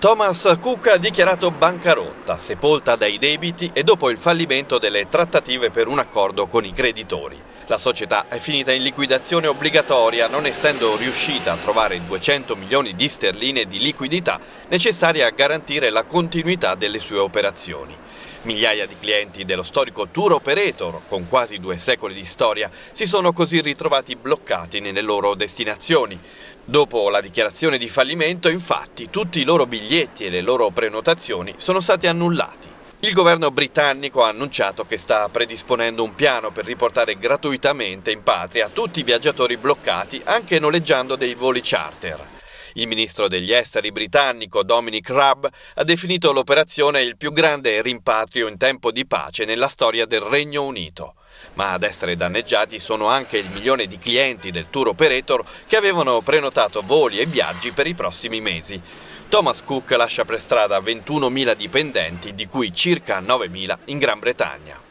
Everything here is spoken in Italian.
Thomas Cook ha dichiarato bancarotta, sepolta dai debiti e dopo il fallimento delle trattative per un accordo con i creditori. La società è finita in liquidazione obbligatoria, non essendo riuscita a trovare 200 milioni di sterline di liquidità necessaria a garantire la continuità delle sue operazioni. Migliaia di clienti dello storico tour operator, con quasi due secoli di storia, si sono così ritrovati bloccati nelle loro destinazioni. Dopo la dichiarazione di fallimento, infatti, tutti i loro biglietti biglietti e le loro prenotazioni sono stati annullati. Il governo britannico ha annunciato che sta predisponendo un piano per riportare gratuitamente in patria tutti i viaggiatori bloccati anche noleggiando dei voli charter. Il ministro degli esteri britannico Dominic Rubb ha definito l'operazione il più grande rimpatrio in tempo di pace nella storia del Regno Unito. Ma ad essere danneggiati sono anche il milione di clienti del tour operator che avevano prenotato voli e viaggi per i prossimi mesi. Thomas Cook lascia per strada 21.000 dipendenti, di cui circa 9.000 in Gran Bretagna.